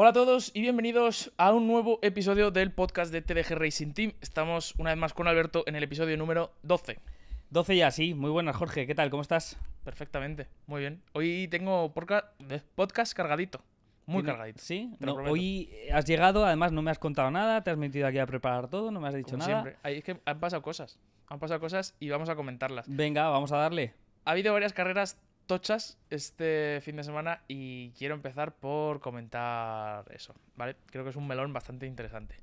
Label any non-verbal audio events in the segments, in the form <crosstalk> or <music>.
Hola a todos y bienvenidos a un nuevo episodio del podcast de TDG Racing Team. Estamos una vez más con Alberto en el episodio número 12. 12 ya, sí. Muy buenas, Jorge. ¿Qué tal? ¿Cómo estás? Perfectamente, muy bien. Hoy tengo podcast cargadito. Muy cargadito. Sí, hoy has llegado, además no me has contado nada, te has metido aquí a preparar todo, no me has dicho nada. Siempre. es que han pasado cosas. Han pasado cosas y vamos a comentarlas. Venga, vamos a darle. Ha habido varias carreras tochas este fin de semana y quiero empezar por comentar eso, ¿vale? Creo que es un melón bastante interesante.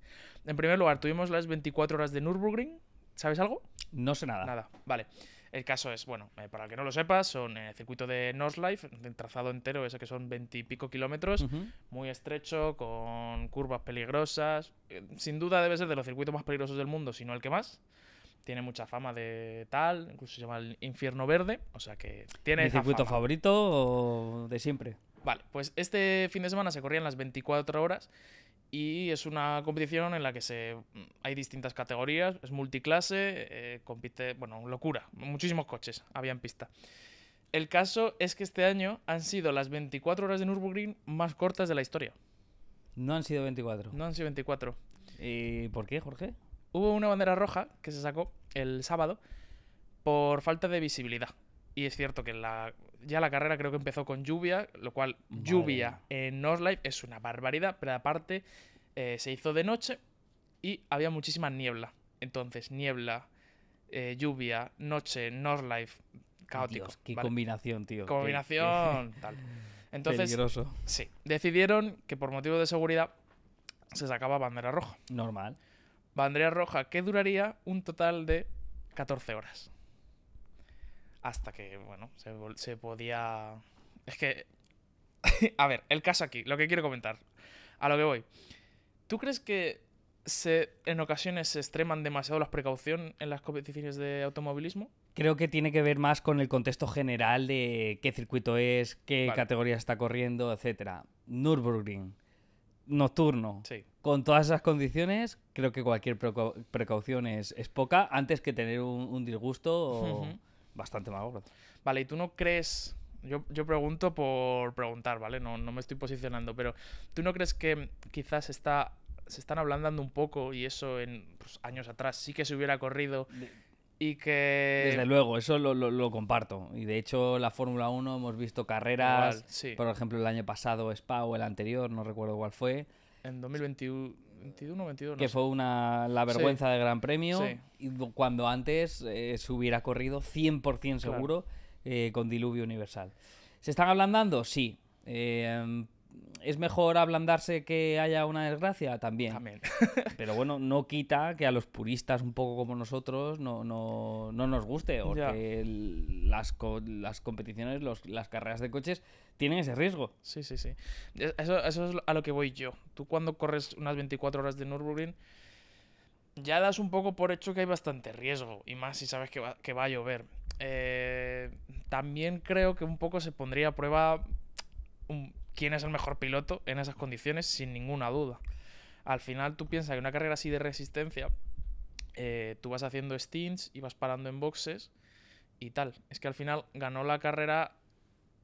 En primer lugar, tuvimos las 24 horas de Nürburgring. ¿Sabes algo? No sé nada. Nada, vale. El caso es, bueno, eh, para el que no lo sepa, son el eh, circuito de Northlife, el trazado entero, ese que son 20 y pico kilómetros, muy estrecho, con curvas peligrosas. Eh, sin duda debe ser de los circuitos más peligrosos del mundo, si no el que más tiene mucha fama de tal, incluso se llama el Infierno Verde, o sea que tiene... ¿El circuito favorito de siempre? Vale, pues este fin de semana se corrían las 24 horas y es una competición en la que se hay distintas categorías, es multiclase, eh, compite, bueno, locura, muchísimos coches había en pista. El caso es que este año han sido las 24 horas de Nürburgring más cortas de la historia. No han sido 24. No han sido 24. ¿Y por qué, Jorge? Hubo una bandera roja que se sacó el sábado por falta de visibilidad. Y es cierto que la, ya la carrera creo que empezó con lluvia, lo cual lluvia en Northlife es una barbaridad, pero aparte eh, se hizo de noche y había muchísima niebla. Entonces, niebla, eh, lluvia, noche, Northlife, caótico. Dios, qué combinación, tío. Combinación, <laughs> tal. Entonces, sí, decidieron que por motivo de seguridad se sacaba bandera roja. Normal. Vandrea roja que duraría un total de 14 horas. Hasta que, bueno, se, podía... Es que... <laughs> a ver, el caso aquí, lo que quiero comentar, a lo que voy. ¿Tú crees que se, en ocasiones se extreman demasiado las precauciones en las competiciones de automovilismo? Creo que tiene que ver más con el contexto general de qué circuito es, qué categoría está corriendo, etc. Nürburgring, nocturno. Sí con todas esas condiciones, creo que cualquier precaución es, poca antes que tener un, disgusto bastante malo. Vale, ¿y tú no crees yo, pregunto por preguntar, ¿vale? No, no, me estoy posicionando, pero ¿tú no crees que quizás está, se están ablandando un poco y eso en pues, años atrás sí que se hubiera corrido? Y que... Desde luego, eso lo, lo, comparto. Y de hecho, la Fórmula 1 hemos visto carreras, por ejemplo, el año pasado Spa o el anterior, no recuerdo cuál fue, en 2021 que fue una, la vergüenza de Gran Premio. Y cuando antes eh, se hubiera corrido 100% seguro eh, con diluvio universal. ¿Se están ablandando? Sí. Eh, ¿Es mejor ablandarse que haya una desgracia? También. También. <laughs> Pero bueno, no quita que a los puristas un poco como nosotros no, nos guste. O que las, las competiciones, las carreras de coches tienen ese riesgo. Sí, sí, sí. E, eso, es a lo que voy yo. Tú cuando corres unas 24 horas de Nürburgring ya das un poco por hecho que hay bastante riesgo, y más si sabes que va, a llover. Eh, también creo que un poco se pondría a prueba quién es el mejor piloto en esas condiciones, sin ninguna duda. Al final tú piensas que una carrera así de resistencia, eh, tú vas haciendo stints y vas parando en boxes y tal. Es que al final ganó la carrera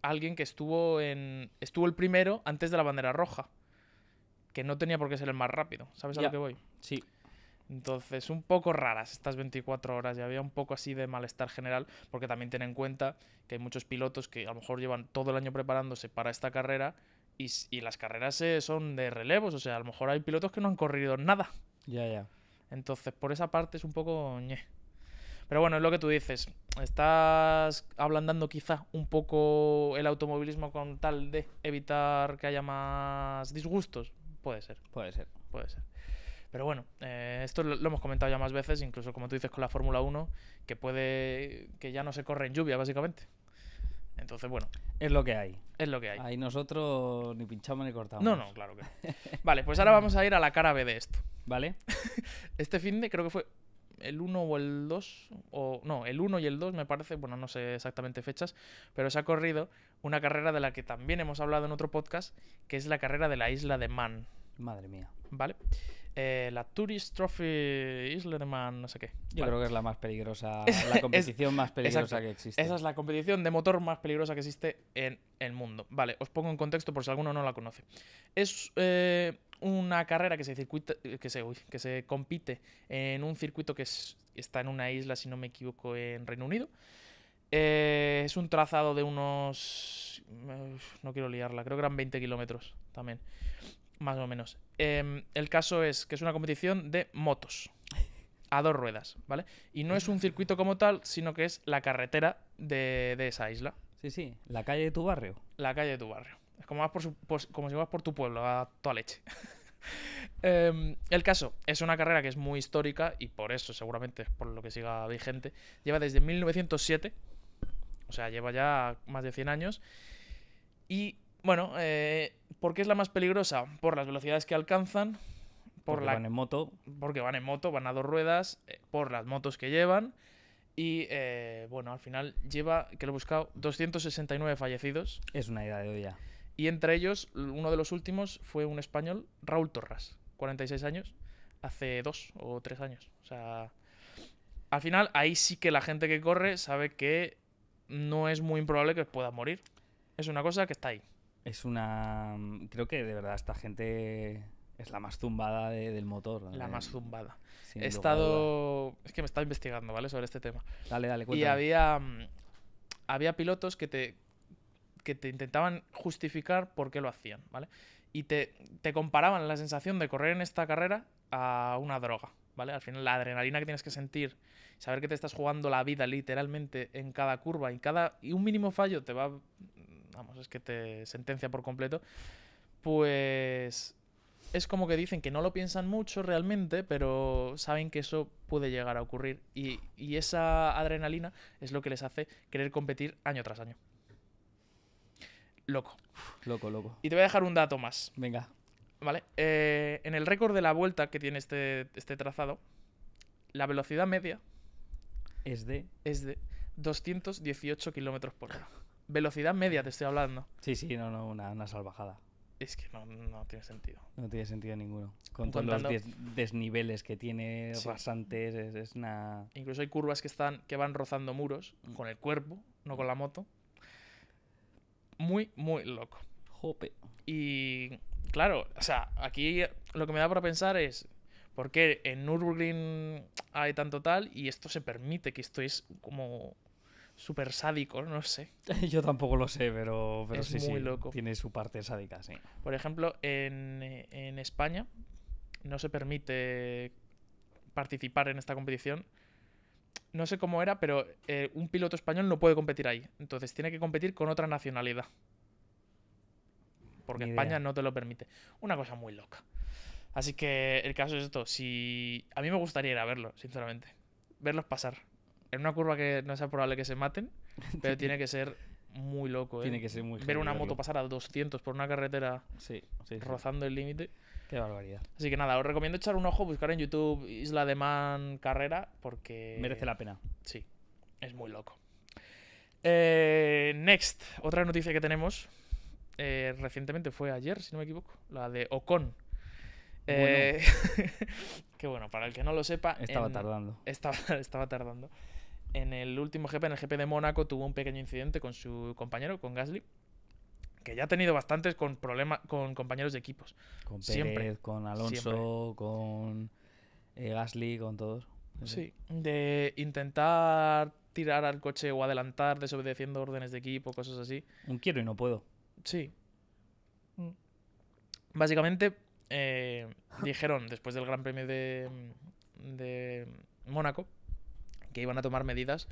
alguien que estuvo en estuvo el primero antes de la bandera roja, que no tenía por qué ser el más rápido. ¿Sabes a lo que voy? Sí. Entonces, un poco raras estas 24 horas y había un poco así de malestar general, porque también ten en cuenta que hay muchos pilotos que a lo mejor llevan todo el año preparándose para esta carrera y, y las carreras eh, son de relevos, o sea, a lo mejor hay pilotos que no han corrido nada. Ya, ya. Entonces, por esa parte es un poco ñe. Pero bueno, es lo que tú dices. Estás ablandando quizá un poco el automovilismo con tal de evitar que haya más disgustos. Puede ser. Puede ser. Puede ser. Pero bueno, eh, esto lo, hemos comentado ya más veces, incluso como tú dices con la Fórmula 1, que puede que ya no se corre en lluvia, básicamente. Entonces, bueno. Es lo que hay. Es lo que hay. Ahí nosotros ni pinchamos ni cortamos. No, no, claro que <laughs> Vale, pues ahora vamos a ir a la cara B de esto. ¿Vale? <laughs> este fin de creo que fue el 1 o el 2, o no, el 1 y el 2 me parece, bueno, no sé exactamente fechas, pero se ha corrido una carrera de la que también hemos hablado en otro podcast, que es la carrera de la isla de Man. Madre mía. ¿Vale? vale eh, la Tourist Trophy Man no sé qué. Yo creo que es la más peligrosa, <laughs> la competición más peligrosa que existe. Esa es la competición de motor más peligrosa que existe en el mundo. Vale, os pongo en contexto por si alguno no la conoce. Es eh, una carrera que se, circuita, eh, que, que se compite en un circuito que está en una isla, si no me equivoco, en Reino Unido. es un trazado de unos... No quiero liarla, creo que eran 20 kilómetros también. Más o menos. Em, el caso es que es una competición de motos. A dos ruedas, ¿vale? Y no es un circuito como tal, sino que es la carretera de, esa isla. Sí, sí, la calle de tu barrio. La calle de tu barrio. Es como, vas por como si vas por tu pueblo, a toda leche. <laughs> Em, el caso, es una carrera que es muy histórica y por eso seguramente es por lo que siga vigente. Lleva desde 1907, o sea, lleva ya más de 100 años. Y bueno, eh, ¿por qué es la más peligrosa? Por las velocidades que alcanzan, por porque van en moto. Porque van en moto, van a dos ruedas, eh, por las motos que llevan. Y eh, bueno, al final lleva, que lo he buscado, 269 fallecidos. Es una idea de ya Y entre ellos, uno de los últimos fue un español, Raúl Torras, 46 años, hace dos o tres años. O sea, al final ahí sí que la gente que corre sabe que no es muy improbable que pueda morir. Es una cosa que está ahí. Es una. Creo que de verdad esta gente es la más zumbada del motor. La más zumbada. He estado. Es que me estaba investigando, ¿vale? Sobre este tema. Dale, dale, cuéntame. Y había. Mm, había pilotos que te. que te intentaban justificar por qué lo hacían, ¿vale? Y te, te comparaban la sensación de correr en esta carrera a una droga, ¿vale? Al final, la adrenalina que tienes que sentir, saber que te estás jugando la vida literalmente en cada curva y cada. y un mínimo fallo te va vamos, es que te sentencia por completo, pues es como que dicen que no lo piensan mucho realmente, pero saben que eso puede llegar a ocurrir. Y, esa adrenalina es lo que les hace querer competir año tras año. Loco. Loco, loco. Y te voy a dejar un dato más. Venga. Vale. Eh, en el récord de la vuelta que tiene este, este trazado, la velocidad media es de. Es de 218 kilómetros por hora velocidad media te estoy hablando. Sí, sí, no, no, una, salvajada. Es que no, tiene sentido. No tiene sentido ninguno. Con todos los desniveles que tiene, rasantes, es, una... Incluso hay curvas que, están, que van rozando muros mm. con el cuerpo, no con la moto. Muy, muy loco. Jope. Y claro, o sea, aquí lo que me da para pensar es... ¿Por qué en Nürburgring hay tanto tal y esto se permite? Que esto es como súper sádico, no sé. <laughs> Yo tampoco lo sé, pero, pero sí, tiene su parte sádica, sí. Por ejemplo, en, España no se permite participar en esta competición. No sé cómo era, pero eh, un piloto español no puede competir ahí. Entonces tiene que competir con otra nacionalidad. Porque España no te lo permite. Una cosa muy loca. Así que el caso es esto. Si... A mí me gustaría ir a verlo, sinceramente. Verlos pasar en una curva que no sea probable que se maten, <laughs> pero tiene que ser muy loco, ¿eh? Tiene que ser muy Ver una moto pasar a 200 por una carretera rozando el límite. Qué barbaridad. Así que nada, os recomiendo echar un ojo, buscar en YouTube Isla de Man Carrera, porque. Merece la pena. Sí, es muy loco. Eh, next, otra noticia que tenemos. Eh, recientemente fue ayer, si no me equivoco, la de Ocon. Eh, bueno. <laughs> bueno, para el que no lo sepa. Estaba tardando. Estaba, <laughs> estaba tardando en el último GP, en el GP de Mónaco, tuvo un pequeño incidente con su compañero, con Gasly. Que ya ha tenido bastantes con problemas con compañeros de equipos. Con Pérez, siempre. con Alonso, con eh, Gasly, con todos. Sí, de intentar tirar al coche o adelantar desobedeciendo órdenes de equipo, cosas así. Un quiero y no puedo. Sí. Básicamente, eh, dijeron después del Gran Premio de, de Mónaco que iban a tomar medidas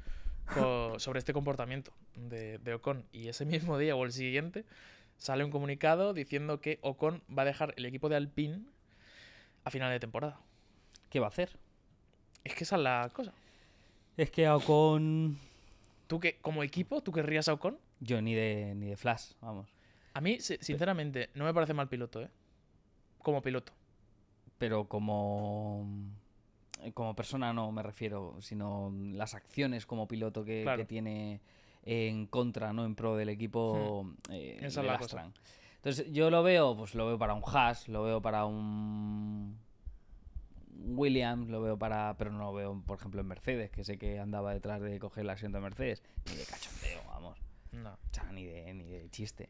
<laughs> sobre este comportamiento de, Ocon. Y ese mismo día o el siguiente sale un comunicado diciendo que Ocon va a dejar el equipo de Alpine a final de temporada. ¿Qué va a hacer? Es que esa es la cosa. Es que Ocon. ¿Tú que, como equipo, tú querrías a Ocon? Yo ni de, ni de Flash, vamos. A mí, sinceramente, no me parece mal piloto, ¿eh? Como piloto. Pero como eh, como persona no me refiero, sino las acciones como piloto que, tiene en contra, no en pro del equipo sí. Hmm. eh, Entonces yo lo veo, pues lo veo para un Haas, lo veo para un Williams, lo veo para, pero no lo veo, por ejemplo, en Mercedes, que sé que andaba detrás de coger el asiento de Mercedes, ni de cachondeo, vamos. O sea, ni de, ni de chiste.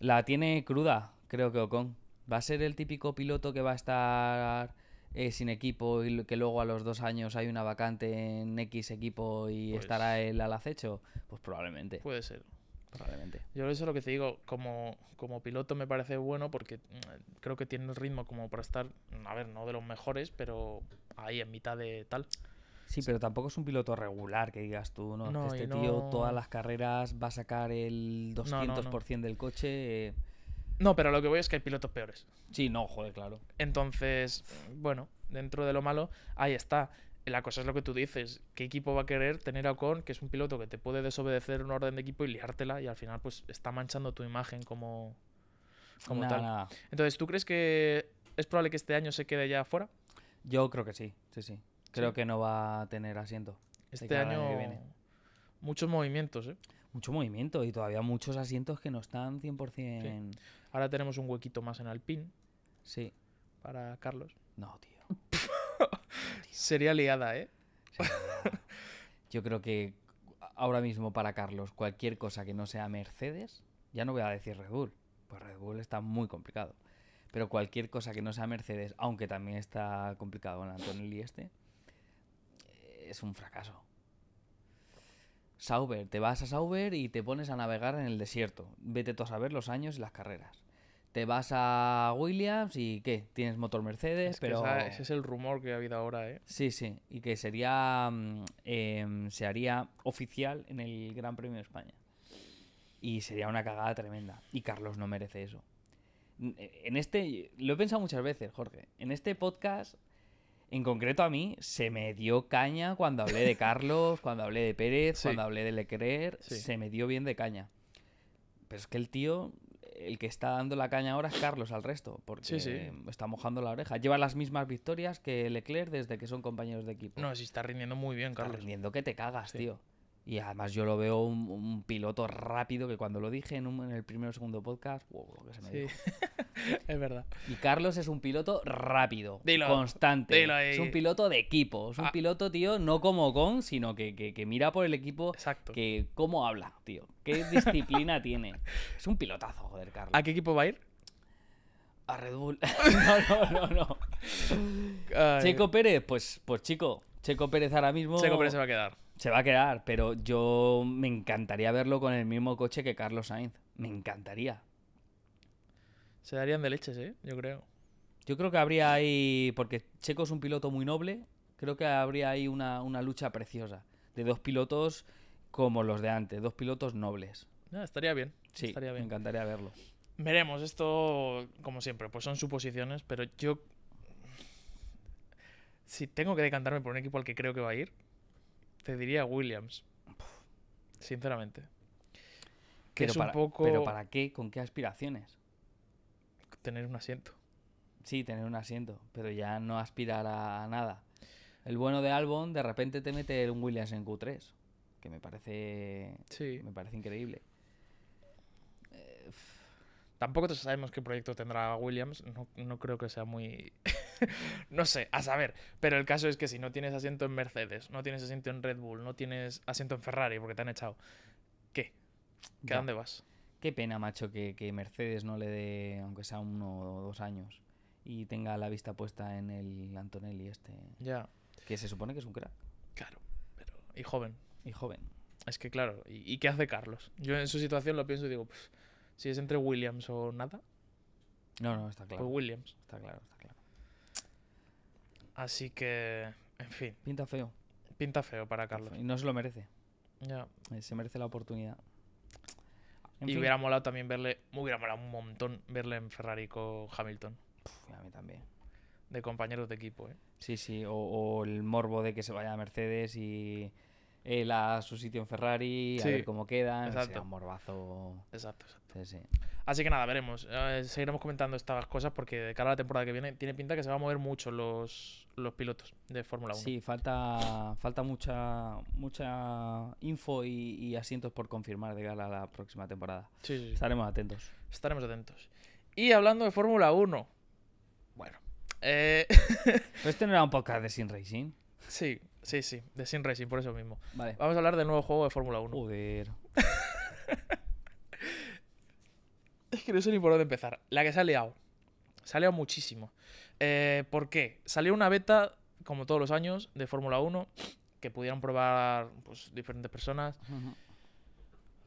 La tiene cruda, creo que Ocon. Va a ser el típico piloto que va a estar eh, sin equipo y que luego a los dos años hay una vacante en X equipo y pues estará él al acecho? Pues probablemente. Puede ser. Probablemente. Yo eso es lo que te digo, como, como piloto me parece bueno porque eh, creo que tiene el ritmo como para estar, mm, a ver, no de los mejores, pero ahí en mitad de tal. Sí, pero tampoco es un piloto regular que digas tú, ¿no? este tío todas las carreras va a sacar el 200% del coche. Eh, no, pero lo que voy es que hay pilotos peores. Sí, no, joder, claro. Entonces, bueno, dentro de lo malo, ahí está. La cosa es lo que tú dices. ¿Qué equipo va a querer tener a Ocon, que es un piloto que te puede desobedecer una orden de equipo y liártela y al final pues está manchando tu imagen como, como tal? Entonces, ¿tú crees que es probable que este año se quede ya afuera? Yo creo que sí, sí, sí. Creo que no va a tener asiento. Este año muchos movimientos, ¿eh? mucho movimiento y todavía muchos asientos que no están 100%. Ahora tenemos un huequito más en Alpine. Sí. Para Carlos. No, tío. <laughs> Sería liada, ¿eh? Yo creo que ahora mismo para Carlos cualquier cosa que no sea Mercedes, ya no voy a decir Red Bull, pues Red Bull está muy complicado. Pero cualquier cosa que no sea Mercedes, aunque también está complicado en Antonelli este, es un fracaso. Sauber, te vas a Sauber y te pones a navegar en el desierto. Vete tú a saber los años y las carreras. Te vas a Williams y ¿qué? Tienes motor Mercedes, pero... ese es el rumor que ha habido ahora, ¿eh? Sí, sí. Y que sería... Mm, em, se haría oficial en el Gran Premio de España. Y sería una cagada tremenda. Y Carlos no merece eso. Eh, en este... Lo he pensado muchas veces, Jorge. En este podcast en concreto a mí se me dio caña cuando hablé de <laughs> Carlos, cuando hablé de Pérez, cuando hablé de Leclerc, se me dio bien de caña. Pero es que el tío, el que está dando la caña ahora es Carlos al resto, porque está mojando la oreja. Lleva las mismas victorias que Leclerc desde que son compañeros de equipo. No, sí está rindiendo muy bien, Carlos. Está rindiendo que te cagas, tío. Y además yo lo veo un, piloto rápido que cuando lo dije en, el primer o segundo podcast, que se me <laughs> es verdad. Y Carlos es un piloto rápido, constante. es un piloto de equipo. Es un ah. piloto, tío, no como con, sino que, mira por el equipo. Que cómo habla, tío. Qué disciplina <laughs> tiene. Es un pilotazo, joder, Carlos. ¿A qué equipo va a ir? A Red Bull. <laughs> no, no, no, no. Checo Pérez, pues, pues chico, Checo Pérez ahora mismo. Checo Pérez se va a quedar. Se va a quedar, pero yo me encantaría verlo con el mismo coche que Carlos Sainz. Me encantaría. Se darían de leche, ¿eh? Yo creo. Yo creo que habría ahí, porque Checo es un piloto muy noble, creo que habría ahí una, lucha preciosa de dos pilotos como los de antes, dos pilotos nobles. Ah, estaría bien. Sí, estaría bien. me encantaría verlo. Veremos, esto, como siempre, pues son suposiciones, pero yo si tengo que decantarme por un equipo al que creo que va a ir, te diría Williams. Sinceramente. pero para, poco... ¿Pero para qué? ¿Con qué aspiraciones? Tener un asiento. Sí, tener un asiento, pero ya no aspirar a nada. El bueno de Albon, de repente te mete un Williams en Q3, que me parece, sí. me parece increíble. Tampoco sabemos qué proyecto tendrá Williams, no, no creo que sea muy... <laughs> no sé, a saber. Pero el caso es que si no tienes asiento en Mercedes, no tienes asiento en Red Bull, no tienes asiento en Ferrari porque te han echado, ¿qué? ¿Qué dónde vas? Qué pena, macho, que, Mercedes no le dé, aunque sea uno o dos años, y tenga la vista puesta en el Antonelli este. Ya. Que se supone que es un crack. Claro, pero. Y joven. Y joven. Es que claro, ¿y, qué hace Carlos? Yo en su situación lo pienso y digo, pues, si es entre Williams o nada. No, no, está claro. Pues Williams. Está claro, está claro. Así que, en fin. Pinta feo. Pinta feo para Carlos. Y no se lo merece. Ya. Eh, se merece la oportunidad. y hubiera molado también verle, me hubiera molado un montón verle en Ferrari con Hamilton. a mí también. De compañeros de equipo, ¿eh? Sí, sí, o, el morbo de que se vaya a Mercedes y él a su sitio en Ferrari, a ver cómo quedan. Exacto. morbazo. Exacto, exacto. Así que nada, veremos. Eh, seguiremos comentando estas cosas porque de cara a la temporada que viene tiene pinta que se va a mover mucho los, los pilotos de Fórmula 1. Sí, falta, falta mucha, mucha info y, asientos por confirmar de cara a la próxima temporada. Estaremos atentos. Estaremos atentos. Y hablando de Fórmula 1. Bueno. Eh... <laughs> este no era un podcast de Sin Racing. Sí, sí, sí, de Sin Racing, por eso mismo. Vale. Vamos a hablar del nuevo juego de Fórmula 1. Joder. Es que no sé ni por dónde empezar. La que se ha liado. Se ha liado muchísimo. Eh, ¿Por qué? Salió una beta, como todos los años, de Fórmula 1, que pudieron probar pues, diferentes personas,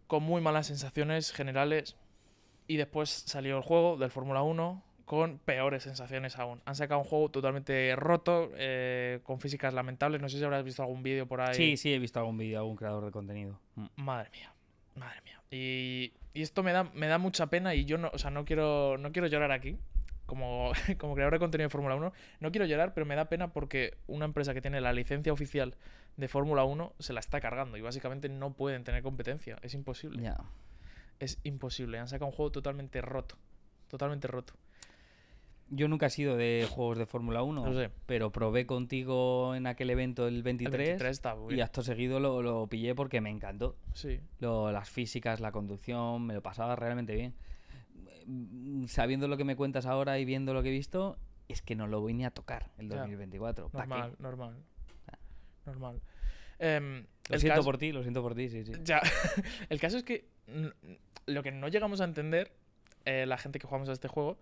con muy malas sensaciones generales. Y después salió el juego del Fórmula 1 con peores sensaciones aún. Han sacado un juego totalmente roto, eh, con físicas lamentables. No sé si habrás visto algún vídeo por ahí. Sí, sí, he visto algún vídeo, algún creador de contenido. Mm. Madre mía. Madre mía. Y, esto me da, me da mucha pena y yo no, o sea, no quiero, no quiero llorar aquí. Como, <laughs> como creador de contenido de Fórmula 1, no quiero llorar, pero me da pena porque una empresa que tiene la licencia oficial de Fórmula 1 se la está cargando y básicamente no pueden tener competencia. Es imposible. Es imposible. Han sacado un juego totalmente roto. Totalmente roto. Yo nunca he sido de juegos de Fórmula 1, pero probé contigo en aquel evento el 23, y acto seguido lo, pillé porque me encantó. Sí. las físicas, la conducción, me lo pasaba realmente bien. Sabiendo lo que me cuentas ahora y viendo lo que he visto, es que no lo voy ni a tocar el 2024. normal, normal, normal. Em, lo siento por ti, lo siento por ti, sí, sí. Ya. <laughs> el caso es que lo que no llegamos a entender, eh, la gente que jugamos a este juego,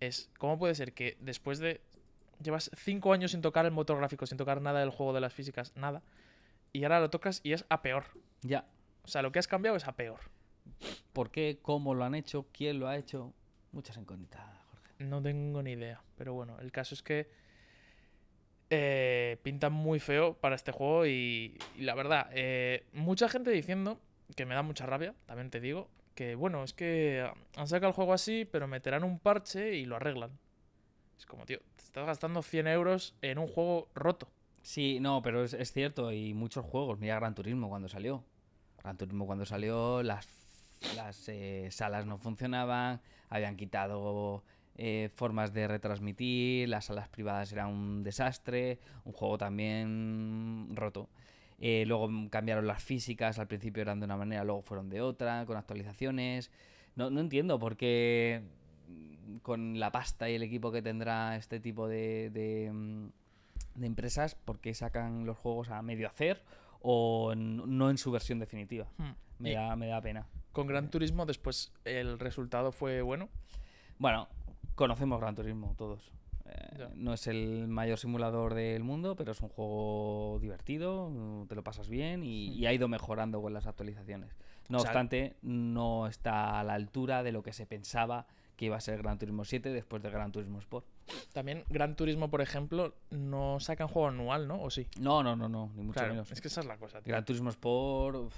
es cómo puede ser que después de... Llevas cinco años sin tocar el motor gráfico, sin tocar nada del juego de las físicas, nada. Y ahora lo tocas y es a peor. Ya. O sea, lo que has cambiado es a peor. ¿Por qué? ¿Cómo lo han hecho? ¿Quién lo ha hecho? Muchas incógnitas, Jorge. No tengo ni idea. Pero bueno, el caso es que eh, pinta muy feo para este juego y, y la verdad, eh, mucha gente diciendo, que me da mucha rabia, también te digo, que bueno, es que han sacado el juego así, pero meterán un parche y lo arreglan. Es como, tío, te estás gastando 100 euros en un juego roto. Sí, no, pero es, cierto, y muchos juegos. Mira Gran Turismo cuando salió. Gran Turismo cuando salió, las, las eh, salas no funcionaban, habían quitado eh, formas de retransmitir, las salas privadas eran un desastre, un juego también roto. Eh, luego cambiaron las físicas, al principio eran de una manera, luego fueron de otra, con actualizaciones. No, entiendo por qué mm, con la pasta y el equipo que tendrá este tipo de, mm, empresas, por qué sacan los juegos a medio hacer o no en su versión definitiva. Hmm. me, da, pena. Con Gran Turismo después el resultado fue bueno. Bueno, conocemos Gran Turismo todos. Eh, no es el mayor simulador del mundo, pero es un juego divertido, te lo pasas bien y, hmm. ha ido mejorando con las actualizaciones. No obstante, no está a la altura de lo que se pensaba que iba a ser Gran Turismo 7 después de Gran Turismo Sport. También Gran Turismo, por ejemplo, no saca un juego anual, ¿no? ¿O sí? No, no, no, no, ni mucho menos. Es que esa es la cosa. Tío. Gran Turismo Sport,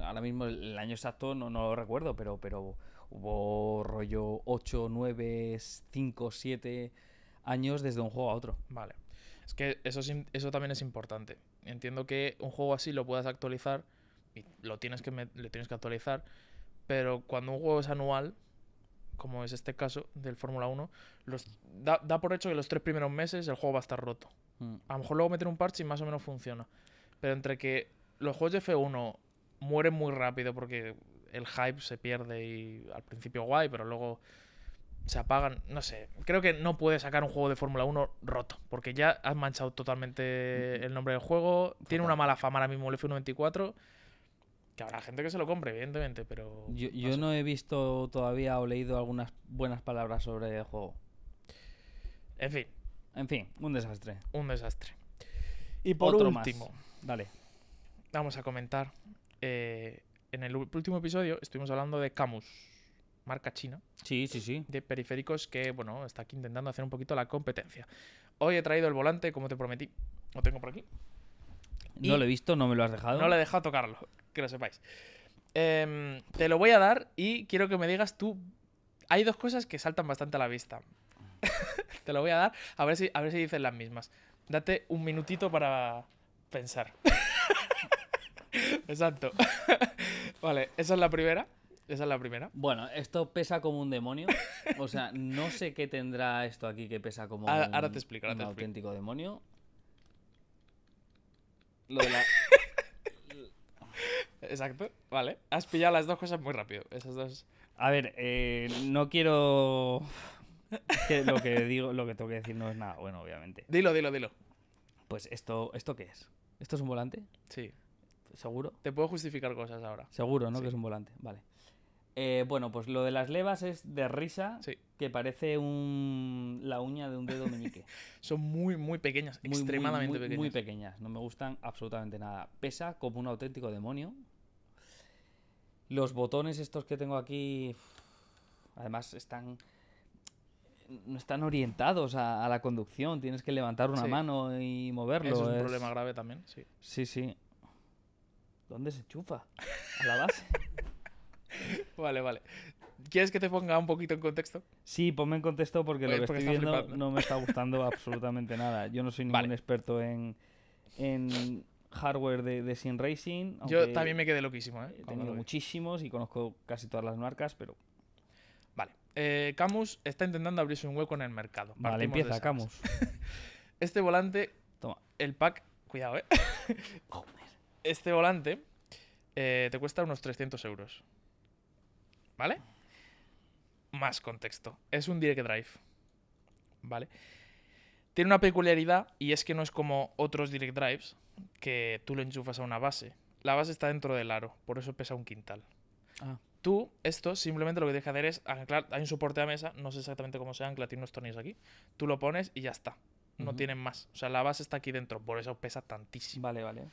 ahora mismo el año exacto no, no lo recuerdo, pero, pero hubo rollo 8, 9, 5, 7 años desde un juego a otro. Vale. Es que eso, eso también es importante. Entiendo que un juego así lo puedas actualizar y lo tienes que, le tienes que actualizar, pero cuando un juego es anual, como es este caso del Fórmula 1, los, da, por hecho que los tres primeros meses el juego va a estar roto. Mm. A lo mejor luego meter un parche y más o menos funciona. Pero entre que los juegos de F1 mueren muy rápido porque el hype se pierde y al principio guay, pero luego se apagan, no sé. Creo que no puede sacar un juego de Fórmula 1 roto, porque ya has manchado totalmente el nombre del juego. Tiene una mala fama ahora mismo el f 24 Que habrá gente que se lo compre, evidentemente, pero. Yo, no, he visto todavía o leído algunas buenas palabras sobre el juego. En fin. En fin, un desastre. Un desastre. Y por último. Vamos a comentar. Eh, en el último episodio estuvimos hablando de Camus marca china. Sí, sí, sí. De periféricos que, bueno, está aquí intentando hacer un poquito la competencia. Hoy he traído el volante, como te prometí. Lo tengo por aquí. No lo he visto, no me lo has dejado. No le he dejado tocarlo, que lo sepáis. Em, te lo voy a dar y quiero que me digas tú. Hay dos cosas que saltan bastante a la vista. <laughs> te lo voy a dar, a ver, si, a ver si dicen las mismas. Date un minutito para pensar. <laughs> Exacto. <laughs> vale, esa es la primera. Esa es la primera. Bueno, esto pesa como un demonio. O sea, no sé qué tendrá esto aquí que pesa como ahora, un, ahora te explico, un auténtico demonio. Lo de la... <laughs> Exacto, vale. Has pillado las dos cosas muy rápido. Esas dos. A ver, eh, no quiero. Que lo que digo, lo que tengo que decir no es nada bueno, obviamente. Dilo, dilo, dilo. Pues esto, ¿esto qué es? ¿Esto es un volante? Sí. ¿Seguro? Te puedo justificar cosas ahora. Seguro, ¿no? Que es un volante. Vale. Eh, bueno, pues lo de las levas es de risa, que parece la uña de un dedo meñique. <laughs> Son muy, muy pequeñas, extremadamente muy, pequeñas. Muy pequeñas, no me gustan absolutamente nada. Pesa como un auténtico demonio. Los botones estos que tengo aquí, además están... No están orientados a, la conducción, tienes que levantar una mano y moverlo. es un problema grave también, sí. Sí, sí. ¿Dónde se enchufa? A la base. <laughs> Vale, vale. ¿Quieres que te ponga un poquito en contexto? Sí, ponme en contexto porque lo que estoy viendo no me está <laughs> gustando absolutamente nada. Yo no soy ningún experto en, hardware de, de Racing. Yo también me quedé loquísimo, ¿eh? He tenido muchísimos y conozco casi todas las marcas, pero. Vale. Eh, Camus está intentando abrirse un hueco en el mercado. vale, empieza, Camus. <laughs> este volante. Toma. El pack. Cuidado, ¿eh? <laughs> Este volante eh, te cuesta unos 300 euros. ¿Vale? Más contexto. Es un direct drive. ¿Vale? Tiene una peculiaridad y es que no es como otros direct drives que tú lo enchufas a una base. La base está dentro del aro, por eso pesa un quintal. Ah. Tú, esto, simplemente lo que tienes que hacer es Hay un soporte a mesa, no sé exactamente cómo se ancla, tiene unos tornillos aquí. Tú lo pones y ya está. No tienen más. O sea, la base está aquí dentro, por eso pesa tantísimo. Vale, vale.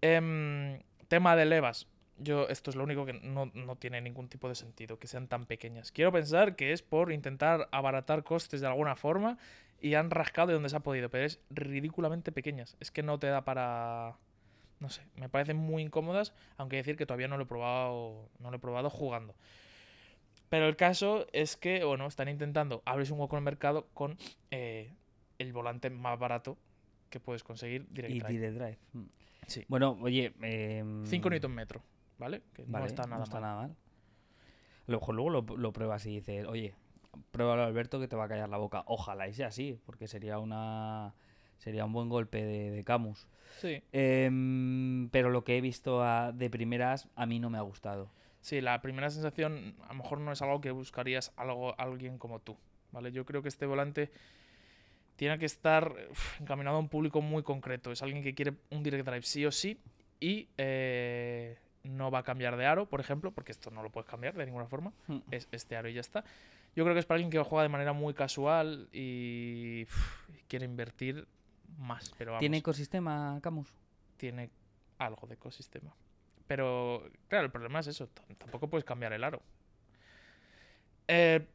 Em, tema de levas. Yo, esto es lo único que no, tiene ningún tipo de sentido, que sean tan pequeñas. Quiero pensar que es por intentar abaratar costes de alguna forma y han rascado de donde se ha podido, pero es ridículamente pequeñas. Es que no te da para. No sé, me parecen muy incómodas, aunque decir que todavía no lo he probado. No lo he probado jugando. Pero el caso es que, bueno, están intentando abrirse un hueco en el mercado con eh, el volante más barato que puedes conseguir directamente. Y Direct Drive. Sí. Bueno, oye. Eh... Em, 5 metro ¿vale? no está nada mal. Nada A lo mejor luego lo, pruebas y dices, oye, pruébalo Alberto que te va a callar la boca. Ojalá y sea así, porque sería una sería un buen golpe de, Camus. Sí. Em, pero lo que he visto de primeras a mí no me ha gustado. Sí, la primera sensación a lo mejor no es algo que buscarías algo alguien como tú, ¿vale? Yo creo que este volante tiene que estar encaminado a un público muy concreto. Es alguien que quiere un direct drive sí o sí y eh, no va a cambiar de aro, por ejemplo, porque esto no lo puedes cambiar de ninguna forma. Hmm. Es este aro y ya está. Yo creo que es para alguien que juega de manera muy casual y quiere invertir más. ¿Tiene ecosistema, Camus? Tiene algo de ecosistema. Pero, claro, el problema es eso. Tampoco puedes cambiar el aro. Eh,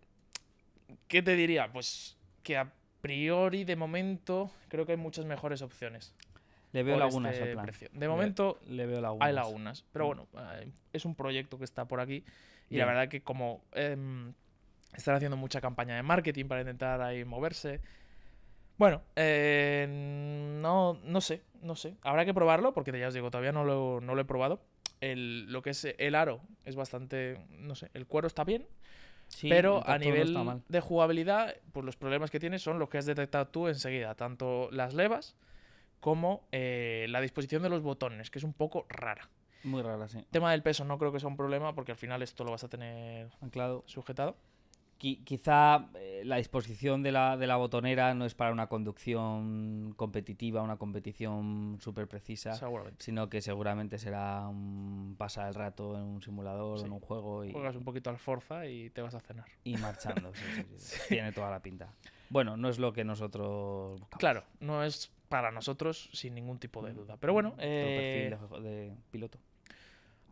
¿Qué te diría? Pues que a priori, de momento, creo que hay muchas mejores opciones. Este le veo lagunas De momento le, hay lagunas, pero mm. bueno, eh, es un proyecto que está por aquí y la verdad que como em, están haciendo mucha campaña de marketing para intentar ahí moverse. Bueno, eh, no, no sé, no sé. Habrá que probarlo porque ya os digo, todavía no lo, no lo he probado. lo que es el aro es bastante, no sé, el cuero está bien, pero a nivel de jugabilidad, pues los problemas que tiene son los que has detectado tú enseguida, tanto las levas como eh, la disposición de los botones, que es un poco rara. Muy rara, sí. tema del peso no creo que sea un problema porque al final esto lo vas a tener anclado, sujetado. quizá eh, la disposición de la, botonera no es para una conducción competitiva, una competición súper precisa, sino que seguramente será un pasar el rato en un simulador, en un juego. Y... Juegas un poquito al Forza y te vas a cenar. Y marchando, sí, sí, <laughs> Tiene toda la pinta. Bueno, no es lo que nosotros Claro, no es para nosotros sin ningún tipo de mm. duda. Pero bueno, eh, perfil de, piloto.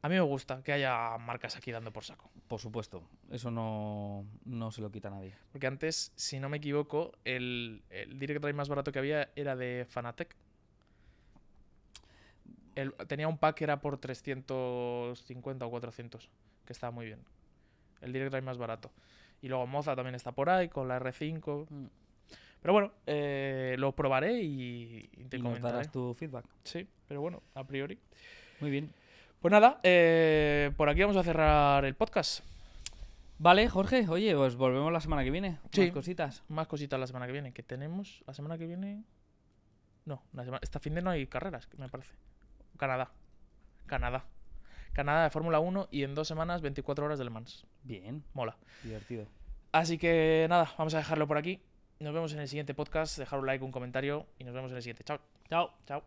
A mí me gusta que haya marcas aquí dando por saco. Por supuesto, eso no, se lo quita a nadie. Porque antes, si no me equivoco, el, Direct Drive más barato que había era de Fanatec. tenía un pack que era por 350 o 400, que estaba muy bien. El Direct Drive más barato. Y luego Moza también está por ahí con la R5. Pero bueno, eh, lo probaré y, te y comentaré. tu feedback. Sí, pero bueno, a priori. Muy bien. Pues nada, eh, por aquí vamos a cerrar el podcast. Vale, Jorge, oye, pues volvemos la semana que viene. Sí. Más cositas. Más cositas la semana que viene. Que tenemos la semana que viene. No, esta fin de no hay carreras, me parece. Canadá. Canadá. Canadá de Fórmula 1 y en dos semanas 24 horas de Le Mans. Bien. Mola. Divertido. Así que nada, vamos a dejarlo por aquí. Nos vemos en el siguiente podcast. Dejar un like, un comentario y nos vemos en el siguiente. Chao. Chao. Chao.